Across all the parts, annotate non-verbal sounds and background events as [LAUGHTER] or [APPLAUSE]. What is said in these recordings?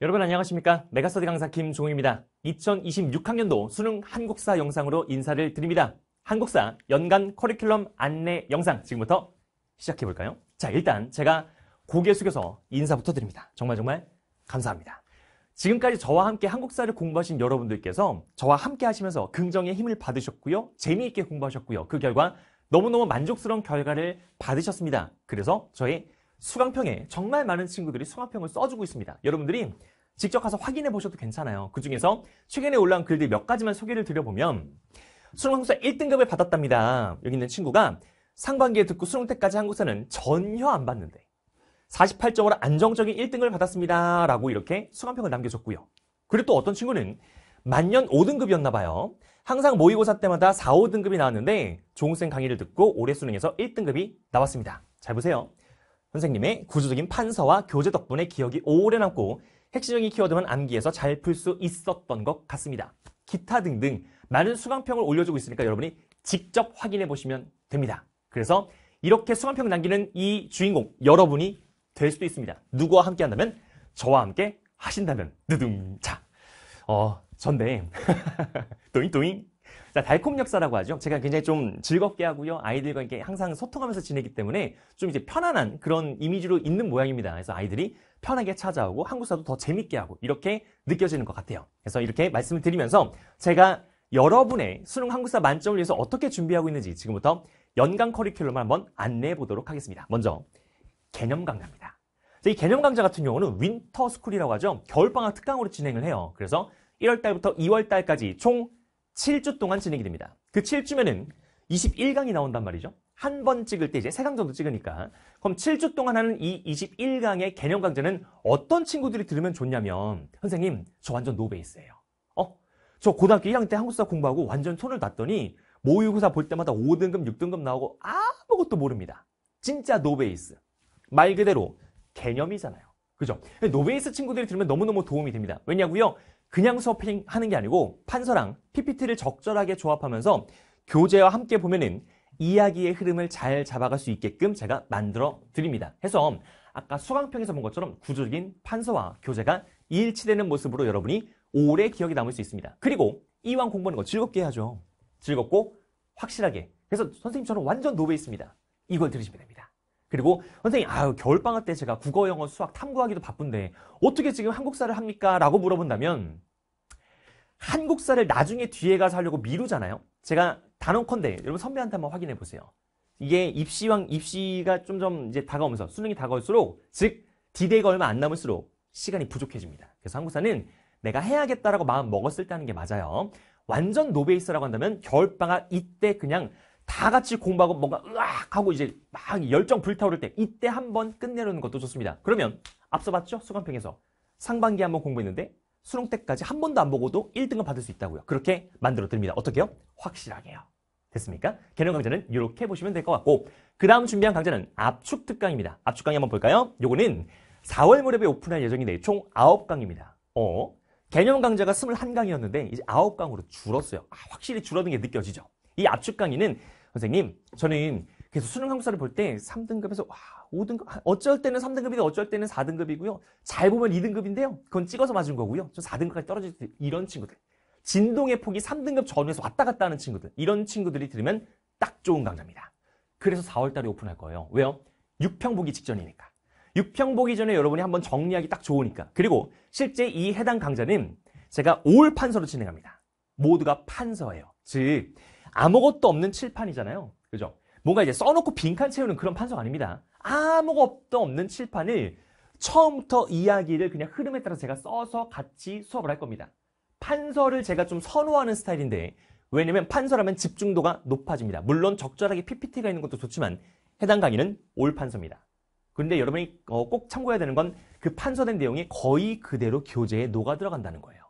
여러분 안녕하십니까? 메가스터디 강사 김종우입니다. 2026학년도 수능 한국사 영상으로 인사를 드립니다. 한국사 연간 커리큘럼 안내 영상 지금부터 시작해 볼까요? 자, 일단 제가 고개 숙여서 인사부터 드립니다. 정말 정말 감사합니다. 지금까지 저와 함께 한국사를 공부하신 여러분들께서 저와 함께 하시면서 긍정의 힘을 받으셨고요. 재미있게 공부하셨고요. 그 결과 너무너무 만족스러운 결과를 받으셨습니다. 그래서 저의 수강평에 정말 많은 친구들이 수강평을 써주고 있습니다. 여러분들이 직접 가서 확인해 보셔도 괜찮아요. 그 중에서 최근에 올라온 글들 몇 가지만 소개를 드려보면 수능 학사 1등급을 받았답니다. 여기 있는 친구가 상반기에 듣고 수능 때까지 한국사는 전혀 안 봤는데 48점으로 안정적인 1등을 받았습니다. 라고 이렇게 수강평을 남겨줬고요. 그리고 또 어떤 친구는 만년 5등급이었나 봐요. 항상 모의고사 때마다 4, 5등급이 나왔는데 종생 강의를 듣고 올해 수능에서 1등급이 나왔습니다. 잘 보세요. 선생님의 구조적인 판서와 교재 덕분에 기억이 오래 남고 핵심적인 키워드만 암기해서 잘 풀 수 있었던 것 같습니다. 기타 등등 많은 수강평을 올려주고 있으니까 여러분이 직접 확인해 보시면 됩니다. 그래서 이렇게 수강평 남기는 이 주인공 여러분이 될 수도 있습니다. 누구와 함께 한다면 저와 함께 하신다면 느둥 자. 어, 전데 도잉 도잉 자, 달콤 역사라고 하죠. 제가 굉장히 좀 즐겁게 하고요. 아이들과 이렇게 항상 소통하면서 지내기 때문에 좀 이제 편안한 그런 이미지로 있는 모양입니다. 그래서 아이들이 편하게 찾아오고 한국사도 더 재밌게 하고 이렇게 느껴지는 것 같아요. 그래서 이렇게 말씀을 드리면서 제가 여러분의 수능 한국사 만점을 위해서 어떻게 준비하고 있는지 지금부터 연간 커리큘럼을 한번 안내해 보도록 하겠습니다. 먼저 개념 강좌입니다. 이 개념 강좌 같은 경우는 윈터 스쿨이라고 하죠. 겨울방학 특강으로 진행을 해요. 그래서 1월달부터 2월달까지 총 7주 동안 진행이 됩니다. 그 7주면은 21강이 나온단 말이죠. 한 번 찍을 때 이제 3강 정도 찍으니까. 그럼 7주 동안 하는 이 21강의 개념 강좌는 어떤 친구들이 들으면 좋냐면, 선생님, 저 완전 노베이스예요. 어? 저 고등학교 1학년 때 한국사 공부하고 완전 손을 놨더니 모의고사 볼 때마다 5등급, 6등급 나오고 아무것도 모릅니다. 진짜 노베이스. 말 그대로 개념이잖아요. 그죠? 노베이스 친구들이 들으면 너무너무 도움이 됩니다. 왜냐고요? 그냥 수업하는 게 아니고 판서랑 PPT를 적절하게 조합하면서 교재와 함께 보면은 이야기의 흐름을 잘 잡아갈 수 있게끔 제가 만들어 드립니다. 해서 아까 수강평에서 본 것처럼 구조적인 판서와 교재가 일치되는 모습으로 여러분이 오래 기억에 남을 수 있습니다. 그리고 이왕 공부하는 거 즐겁게 해야죠. 즐겁고 확실하게. 그래서 선생님처럼 완전 노베이스입니다. 이걸 들으시면 됩니다. 그리고 선생님, 아유 겨울방학 때 제가 국어, 영어, 수학 탐구하기도 바쁜데 어떻게 지금 한국사를 합니까? 라고 물어본다면 한국사를 나중에 뒤에 가서 하려고 미루잖아요. 제가 단언컨대 여러분 선배한테 한번 확인해 보세요. 이게 입시왕 입시가 좀점 이제 다가오면서 수능이 다가올수록 즉 디데이가 얼마 안 남을수록 시간이 부족해집니다. 그래서 한국사는 내가 해야겠다라고 마음 먹었을 때 하는 게 맞아요. 완전 노베이스라고 한다면 겨울방학 이때 그냥 다 같이 공부하고 뭔가 으악 하고 이제 막 열정 불타오를 때 이때 한번 끝내려는 것도 좋습니다. 그러면 앞서 봤죠? 수강평에서 상반기 한번 공부했는데 수능 때까지 한 번도 안 보고도 1등을 받을 수 있다고요. 그렇게 만들어 드립니다. 어떻게요? 확실하게요. 됐습니까? 개념 강좌는 이렇게 보시면 될 것 같고 그 다음 준비한 강좌는 압축 특강입니다. 압축 강의 한번 볼까요? 요거는 4월 무렵에 오픈할 예정인데 총 9강입니다. 어? 개념 강좌가 21강이었는데 이제 9강으로 줄었어요. 아, 확실히 줄어든 게 느껴지죠. 이 압축 강의는 선생님, 저는 그래서 수능 한국사를 볼 때 3등급에서 와 5등급 어쩔 때는 3등급인데 어쩔 때는 4등급이고요. 잘 보면 2등급인데요. 그건 찍어서 맞은 거고요. 저 4등급까지 떨어질 때 이런 친구들. 진동의 폭이 3등급 전후에서 왔다 갔다 하는 친구들. 이런 친구들이 들으면 딱 좋은 강좌입니다. 그래서 4월달에 오픈할 거예요. 왜요? 6평 보기 직전이니까. 6평 보기 전에 여러분이 한번 정리하기 딱 좋으니까. 그리고 실제 이 해당 강좌는 제가 5월 판서로 진행합니다. 모두가 판서예요. 즉 아무것도 없는 칠판이잖아요. 그죠? 뭔가 이제 써놓고 빈칸 채우는 그런 판석 아닙니다. 아무것도 없는 칠판을 처음부터 이야기를 그냥 흐름에 따라서 제가 써서 같이 수업을 할 겁니다. 판서를 제가 좀 선호하는 스타일인데 왜냐면 판서라면 집중도가 높아집니다. 물론 적절하게 PPT가 있는 것도 좋지만 해당 강의는 올 판서입니다. 그런데 여러분이 어, 꼭 참고해야 되는 건 그 판서된 내용이 거의 그대로 교재에 녹아 들어간다는 거예요.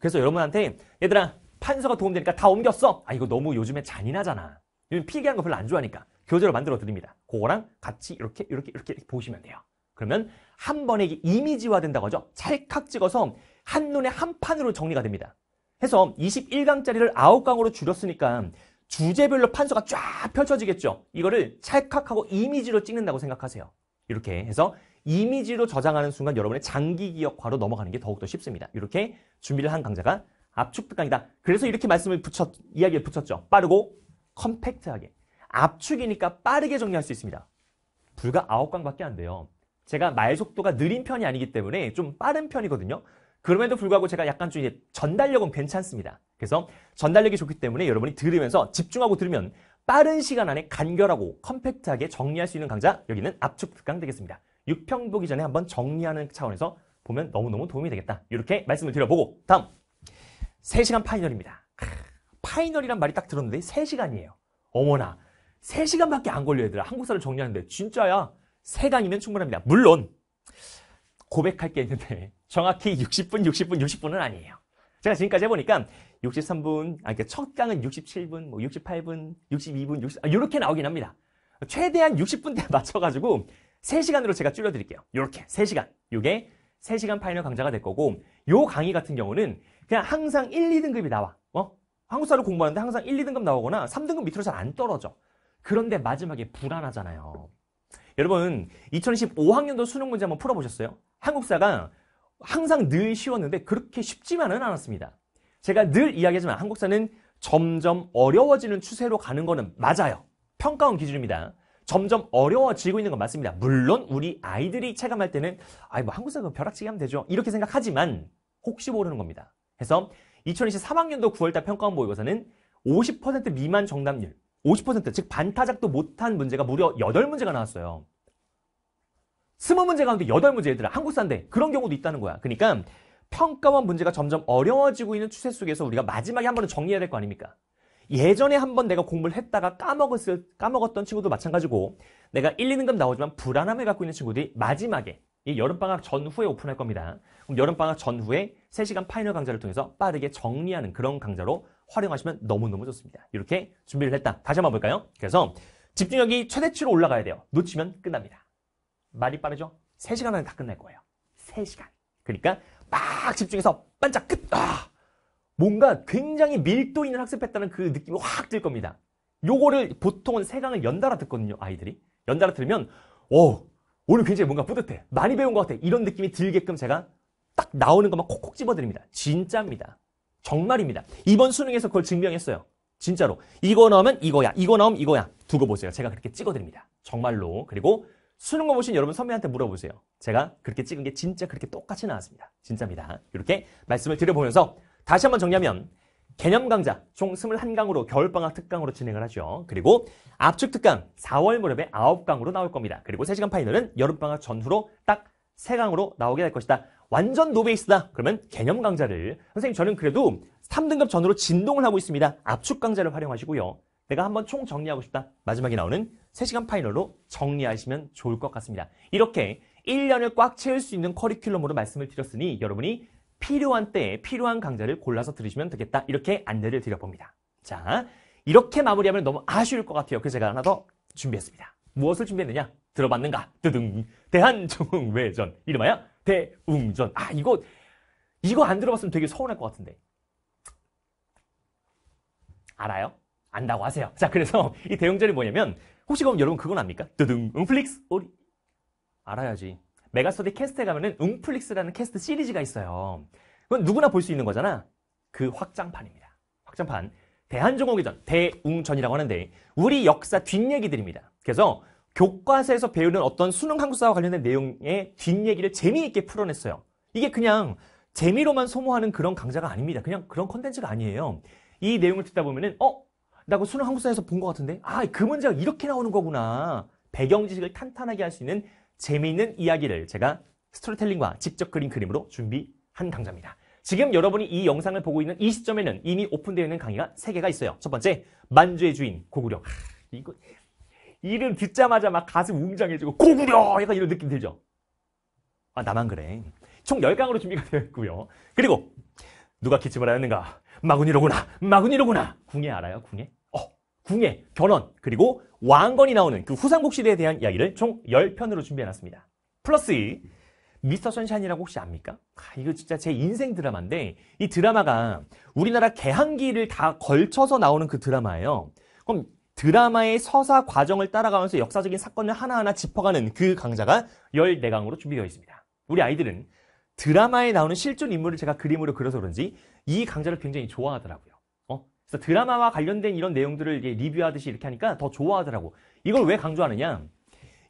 그래서 여러분한테 얘들아 판서가 도움되니까 다 옮겼어. 아 이거 너무 요즘에 잔인하잖아. 요즘 필기한 거 별로 안 좋아하니까 교재로 만들어 드립니다. 그거랑 같이 이렇게 이렇게 이렇게, 이렇게 보시면 돼요. 그러면 한 번에 이미지화 된다고 하죠. 찰칵 찍어서 한눈에 한 판으로 정리가 됩니다. 해서 21강짜리를 9강으로 줄였으니까 주제별로 판서가 쫙 펼쳐지겠죠. 이거를 찰칵하고 이미지로 찍는다고 생각하세요. 이렇게 해서 이미지로 저장하는 순간 여러분의 장기 기억화로 넘어가는 게 더욱더 쉽습니다. 이렇게 준비를 한 강좌가 압축 특강이다. 그래서 이렇게 말씀을 붙였, 이야기를 붙였죠. 빠르고 컴팩트하게. 압축이니까 빠르게 정리할 수 있습니다. 불과 9강밖에 안 돼요. 제가 말 속도가 느린 편이 아니기 때문에 좀 빠른 편이거든요. 그럼에도 불구하고 제가 약간 좀 이제 전달력은 괜찮습니다. 그래서 전달력이 좋기 때문에 여러분이 들으면서 집중하고 들으면 빠른 시간 안에 간결하고 컴팩트하게 정리할 수 있는 강좌 여기는 압축 특강 되겠습니다. 6평 보기 전에 한번 정리하는 차원에서 보면 너무너무 도움이 되겠다. 이렇게 말씀을 드려보고 다음 3시간 파이널입니다. 파이널이란 말이 딱 들었는데 3시간이에요. 어머나 3시간밖에 안 걸려 얘들아. 한국사를 정리하는데 진짜야. 3강이면 충분합니다. 물론 고백할 게 있는데 [LAUGHS] 정확히 60분, 60분, 60분은 아니에요. 제가 지금까지 해보니까 63분, 아, 그러니까 첫 강은 67분, 뭐 68분, 62분, 60, 이렇게 나오긴 합니다. 최대한 60분대에 [LAUGHS] 맞춰가지고 3시간으로 제가 줄여드릴게요. 이렇게 3시간. 이게 3시간 파이널 강좌가 될 거고 요 강의 같은 경우는 그냥 항상 1, 2등급이 나와. 어? 한국사를 공부하는데 항상 1, 2등급 나오거나 3등급 밑으로 잘 안 떨어져. 그런데 마지막에 불안하잖아요. 여러분 2015학년도 수능 문제 한번 풀어보셨어요? 한국사가 항상 늘 쉬웠는데 그렇게 쉽지만은 않았습니다. 제가 늘 이야기하지만 한국사는 점점 어려워지는 추세로 가는 거는 맞아요. 평가원 기준입니다. 점점 어려워지고 있는 건 맞습니다. 물론 우리 아이들이 체감할 때는 아이 뭐 한국사가 벼락치기 하면 되죠. 이렇게 생각하지만 혹시 모르는 겁니다. 해서 2020 3학년도 9월달 평가원 모의고사는 50% 미만 정답률, 50%즉 반타작도 못한 문제가 무려 8문제가 나왔어요. 20문제 가운데 8문제 얘들아 한국사인데 그런 경우도 있다는 거야. 그러니까 평가원 문제가 점점 어려워지고 있는 추세 속에서 우리가 마지막에 한 번은 정리해야 될 거 아닙니까? 예전에 한 번 내가 공부를 했다가 까먹었을, 까먹었던 친구도 마찬가지고 내가 1, 2등급 나오지만 불안함을 갖고 있는 친구들이 마지막에 이 여름방학 전후에 오픈할 겁니다. 그럼 여름방학 전후에 3시간 파이널 강좌를 통해서 빠르게 정리하는 그런 강좌로 활용하시면 너무너무 좋습니다. 이렇게 준비를 했다. 다시 한번 볼까요? 그래서 집중력이 최대치로 올라가야 돼요. 놓치면 끝납니다. 말이 빠르죠? 3시간 안에 다 끝날 거예요. 3시간. 그러니까 막 집중해서 반짝 끝! 아! 뭔가 굉장히 밀도 있는 학습했다는 그 느낌이 확 들 겁니다. 요거를 보통은 3 강을 연달아 듣거든요, 아이들이. 연달아 들으면, 오, 오늘 굉장히 뭔가 뿌듯해. 많이 배운 것 같아. 이런 느낌이 들게끔 제가 딱 나오는 것만 콕콕 집어드립니다. 진짜입니다. 정말입니다. 이번 수능에서 그걸 증명했어요. 진짜로. 이거 나오면 이거야. 이거 나오면 이거야. 두고 보세요. 제가 그렇게 찍어드립니다. 정말로. 그리고 수능 거 보신 여러분 선배한테 물어보세요. 제가 그렇게 찍은 게 진짜 그렇게 똑같이 나왔습니다. 진짜입니다. 이렇게 말씀을 드려보면서 다시 한번 정리하면 개념 강좌 총 21강으로 겨울방학 특강으로 진행을 하죠. 그리고 압축 특강 4월 무렵에 9강으로 나올 겁니다. 그리고 3시간 파이널은 여름방학 전후로 딱 3강으로 나오게 될 것이다. 완전 노베이스다. 그러면 개념 강좌를 선생님 저는 그래도 3등급 전후로 진동을 하고 있습니다. 압축 강좌를 활용하시고요. 내가 한번 총 정리하고 싶다. 마지막에 나오는 3시간 파이널로 정리하시면 좋을 것 같습니다. 이렇게 1년을 꽉 채울 수 있는 커리큘럼으로 말씀을 드렸으니 여러분이 필요한 때에 필요한 강좌를 골라서 들으시면 되겠다. 이렇게 안내를 드려봅니다. 자, 이렇게 마무리하면 너무 아쉬울 것 같아요. 그래서 제가 하나 더 준비했습니다. 무엇을 준비했느냐? 들어봤는가? 뜨둥. 대한종외전. 이름하여 대웅전. 아, 이거, 이거 안 들어봤으면 되게 서운할 것 같은데. 알아요? 안다고 하세요. 자, 그래서 이 대웅전이 뭐냐면, 혹시 그럼 여러분 그건 압니까? 뜨둥, 응, 플릭스, 오리. 알아야지. 메가스터디 캐스트에 가면은 웅플릭스라는 캐스트 시리즈가 있어요. 그건 누구나 볼 수 있는 거잖아. 그 확장판입니다. 확장판. 대한종국의전, 대웅전이라고 하는데 우리 역사 뒷얘기들입니다. 그래서 교과서에서 배우는 어떤 수능 한국사와 관련된 내용의 뒷얘기를 재미있게 풀어냈어요. 이게 그냥 재미로만 소모하는 그런 강좌가 아닙니다. 그냥 그런 컨텐츠가 아니에요. 이 내용을 듣다 보면은 어? 나 그 수능 한국사에서 본 것 같은데? 아, 그 문제가 이렇게 나오는 거구나. 배경 지식을 탄탄하게 할 수 있는 재미있는 이야기를 제가 스토리텔링과 직접 그린 그림으로 준비한 강좌입니다. 지금 여러분이 이 영상을 보고 있는 이 시점에는 이미 오픈되어 있는 강의가 3개가 있어요. 첫 번째, 만주의 주인, 고구려. 이거, 이름 듣자마자 막 가슴 웅장해지고, 고구려! 약간 이런 느낌 들죠? 아, 나만 그래. 총 10강으로 준비가 되어 있고요. 그리고, 누가 기침을 하였는가? 마구니로구나! 마구니로구나! 궁예 알아요, 궁예? 궁예, 결혼, 그리고 왕건이 나오는 그 후삼국 시대에 대한 이야기를 총 10편으로 준비해놨습니다. 플러스 미스터 선샤인이라고 혹시 압니까? 아, 이거 진짜 제 인생 드라마인데 이 드라마가 우리나라 개항기를 다 걸쳐서 나오는 그 드라마예요. 그럼 드라마의 서사 과정을 따라가면서 역사적인 사건을 하나하나 짚어가는 그 강좌가 14강으로 준비되어 있습니다. 우리 아이들은 드라마에 나오는 실존 인물을 제가 그림으로 그려서 그런지 이 강좌를 굉장히 좋아하더라고요. 그래서 드라마와 관련된 이런 내용들을 리뷰하듯이 이렇게 하니까 더 좋아하더라고. 이걸 왜 강조하느냐?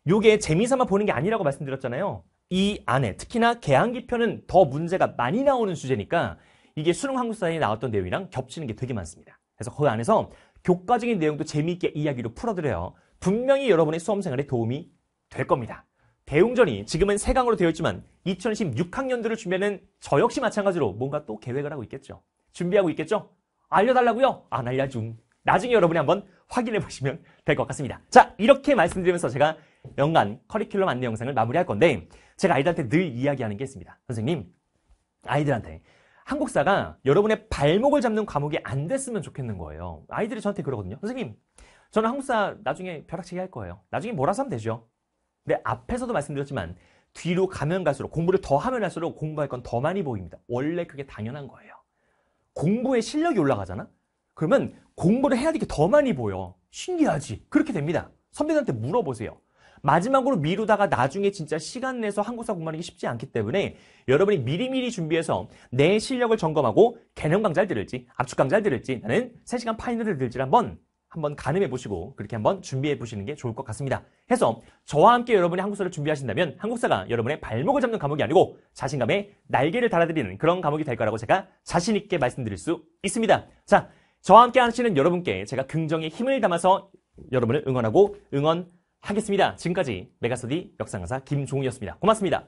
요게 재미삼아 보는 게 아니라고 말씀드렸잖아요. 이 안에 특히나 개항기 편은 더 문제가 많이 나오는 주제니까 이게 수능 한국사에 나왔던 내용이랑 겹치는 게 되게 많습니다. 그래서 그 안에서 교과적인 내용도 재미있게 이야기로 풀어드려요. 분명히 여러분의 수험생활에 도움이 될 겁니다. 대웅전이 지금은 세강으로 되어 있지만 2016학년도를 준비하는 저 역시 마찬가지로 뭔가 또 계획을 하고 있겠죠. 준비하고 있겠죠? 알려달라고요? 안 알려줌. 나중에 여러분이 한번 확인해 보시면 될 것 같습니다. 자, 이렇게 말씀드리면서 제가 연간 커리큘럼 안내 영상을 마무리할 건데 제가 아이들한테 늘 이야기하는 게 있습니다. 선생님, 아이들한테 한국사가 여러분의 발목을 잡는 과목이 안 됐으면 좋겠는 거예요. 아이들이 저한테 그러거든요. 선생님, 저는 한국사 나중에 벼락치기 할 거예요. 나중에 몰아서 하면 되죠. 근데 앞에서도 말씀드렸지만 뒤로 가면 갈수록 공부를 더 하면 할수록 공부할 건 더 많이 보입니다. 원래 그게 당연한 거예요. 공부의 실력이 올라가잖아? 그러면 공부를 해야 되게 더 많이 보여. 신기하지? 그렇게 됩니다. 선배들한테 물어보세요. 마지막으로 미루다가 나중에 진짜 시간 내서 한국사 공부하는 게 쉽지 않기 때문에 여러분이 미리미리 준비해서 내 실력을 점검하고 개념 강좌를 들을지, 압축 강좌를 들을지, 나는 3시간 파이널을 들을지 한번 한번 가늠해 보시고 그렇게 한번 준비해 보시는 게 좋을 것 같습니다. 해서 저와 함께 여러분이 한국사를 준비하신다면 한국사가 여러분의 발목을 잡는 과목이 아니고 자신감에 날개를 달아드리는 그런 과목이 될 거라고 제가 자신 있게 말씀드릴 수 있습니다. 자, 저와 함께 하시는 여러분께 제가 긍정의 힘을 담아서 여러분을 응원하고 응원하겠습니다. 지금까지 메가스디역사강사 김종우였습니다. 고맙습니다.